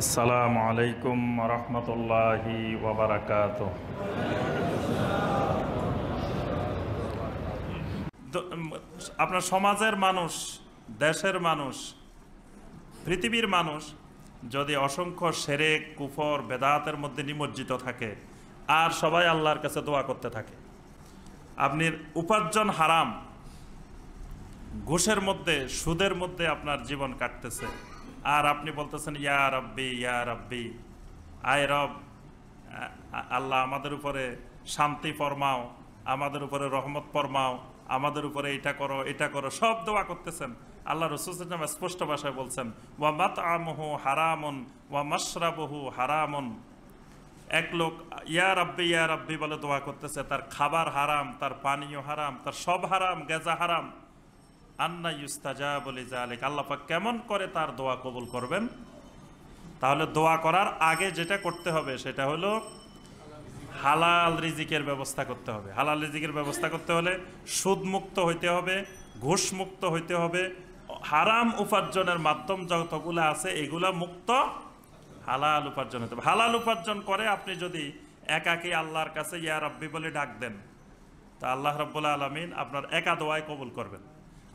আসসালামু আলাইকুম রহমতুল্লাহি ওবরাকাত আপনার সমাজের মানুষ দেশের মানুষ পৃথিবীর মানুষ যদি অসংখ্য সেরে কুফর বেদাতের মধ্যে নিমজ্জিত থাকে আর সবাই আল্লাহর কাছে দোয়া করতে থাকে আপনি উপার্জন হারাম ঘুষের মধ্যে সুদের মধ্যে আপনার জীবন কাটতেছে আর আপনি বলতেছেন ইয়া রব্বি ইয়া রব্বি আয় রব আল্লাহ আমাদের উপরে শান্তি ফরমাও আমাদের উপরে রহমত ফরমাও আমাদের উপরে এটা করো এটা করো সব দোয়া করতেছেন আল্লাহ রসুলাম স্পষ্ট ভাষায় বলছেন ওয়া মাত আমহু হারামন ওয়া মশরাবহু হারামন এক লোক ইয়া রব্বি ইয়া রব্বি বলে দোয়া করতেছে তার খাবার হারাম তার পানীয় হারাম তার সব হারাম গেজা হারাম আন্না ইউস্তাজা বলে যা জালেক আল্লাপাক কেমন করে তার দোয়া কবুল করবেন তাহলে দোয়া করার আগে যেটা করতে হবে সেটা হলো হালাল রিজিকের ব্যবস্থা করতে হবে হালাল রিজিকের ব্যবস্থা করতে হলে সুদমুক্ত হইতে হবে ঘুষমুক্ত হইতে হবে হারাম উপার্জনের মাধ্যম যতগুলো আছে এগুলা মুক্ত হালাল উপার্জন হতে হবে হালাল উপার্জন করে আপনি যদি একাকে আল্লাহর কাছে ইয়া রাব্বি বলে ডাক দেন তা আল্লাহ রব্বুল্লা আলমিন আপনার একা দোয়ায় কবুল করবেন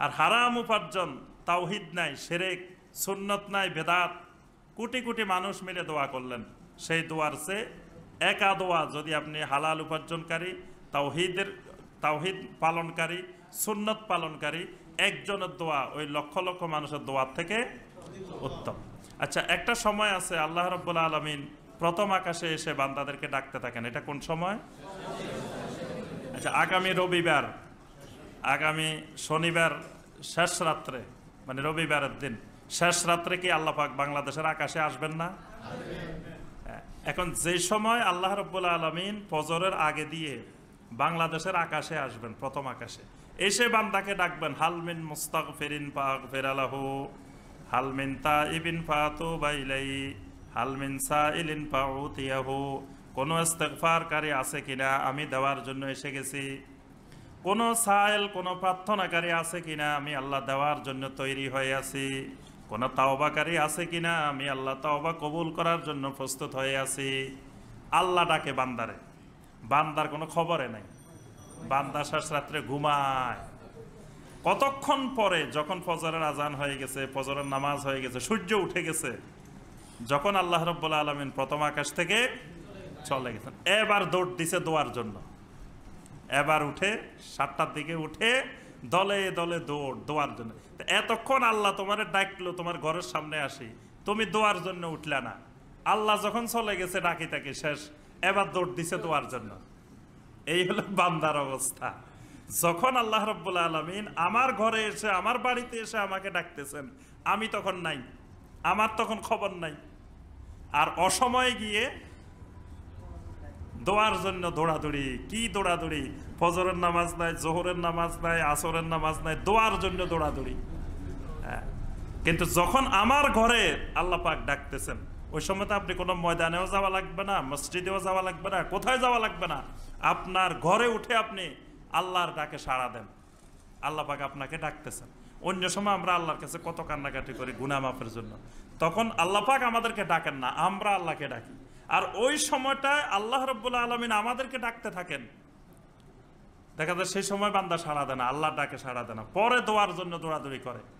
আর হারাম উপার্জন তাওহিদ নাই সেরেক সুন্নত নাই ভেদাত কোটি কোটি মানুষ মিলে দোয়া করলেন সেই দোয়ার সে একা দোয়া যদি আপনি হালাল উপার্জনকারী তাওহিদের তাওহিদ পালনকারী সুন্নত পালনকারী একজনের দোয়া ওই লক্ষ লক্ষ মানুষের দোয়ার থেকে উত্তম আচ্ছা একটা সময় আছে আল্লাহ রব্বুল আলমিন প্রথম আকাশে এসে বান্দাদেরকে ডাকতে থাকেন এটা কোন সময় আচ্ছা আগামী রবিবার আগামী শনিবার শেষ রাত্রে মানে রবিবারের দিন শেষ রাত্রে কি আল্লাপাক বাংলাদেশের আকাশে আসবেন না হ্যাঁ, এখন যে সময় আল্লাহ রব্বুল আলমিন ফজরের আগে দিয়ে বাংলাদেশের আকাশে আসবেন প্রথম আকাশে এসে বান্দাকে ডাকবেন হালমিন মুস্তাক ফেরিন পাক ফেরালাহ হালমিন তা ইবিন পাতু বাইলাই হালমিন সা ইলিন পাউ তিয়াহু কোনো ইস্তেকফারকারী আছে কিনা আমি দেওয়ার জন্য এসে গেছি কোনো সাইল কোনো প্রার্থনাকারী আছে কিনা আমি আল্লাহ দেওয়ার জন্য তৈরি হয়ে আছি কোনো তাওবাকারী আছে কিনা আমি আল্লাহ তাওবা কবুল করার জন্য প্রস্তুত হয়ে আছি আল্লাহ ডাকে বান্দারে বান্দার কোনো খবরে নাই বান্দা শেষ রাত্রে ঘুমায় কতক্ষণ পরে যখন ফজরের আজান হয়ে গেছে ফজরের নামাজ হয়ে গেছে সূর্য উঠে গেছে যখন আল্লাহ রব্বুল্লা আলমিন প্রথম আকাশ থেকে চলে গেছেন এবার দৌড় দিছে দোয়ার জন্য এবার উঠে সাতটার দিকে উঠে দলে দলে দৌড় দোয়ার জন্য এতক্ষণ আল্লাহ তোমার ডাকলো তোমার ঘরের সামনে আসি তুমি দোয়ার জন্য উঠলে না আল্লাহ যখন চলে গেছে ডাকি তাকে শেষ এবার দৌড় দিছে দোয়ার জন্য এই হলো বান্দার অবস্থা যখন আল্লাহ রব্বুল আলমিন আমার ঘরে এসে আমার বাড়িতে এসে আমাকে ডাকতেছেন আমি তখন নাই আমার তখন খবর নাই আর অসময়ে গিয়ে দোয়ার জন্য দৌড়াদৌড়ি কি দৌড়াদৌড়ি ফজরের নামাজ নাই জোহরের নামাজ নাই আসরের নামাজ নাই দোয়ার জন্য দৌড়াদৌড়ি হ্যাঁ কিন্তু যখন আমার ঘরে আল্লাহ পাক ডাকতেছেন ওই সময় তো আপনি কোনো ময়দানেও যাওয়া লাগবে না মসজিদেও যাওয়া লাগবে না কোথায় যাওয়া লাগবে না আপনার ঘরে উঠে আপনি আল্লাহর ডাকে সাড়া দেন আল্লাহ পাক আপনাকে ডাকতেছেন অন্য সময় আমরা আল্লাহর কাছে কত কান্নাকাটি করি গুনামাফের জন্য তখন আল্লাহ পাক আমাদেরকে ডাকেন না আমরা আল্লাহকে ডাকি আর ওই সময়টায় আল্লাহ রব্বুল্লা আলমিন আমাদেরকে ডাকতে থাকেন দেখা যায় সেই সময় বান্দা সাড়া দেয় না আল্লাহ ডাকে সাড়া দেয় না পরে দোয়ার জন্য দৌড়াদৌড়ি করে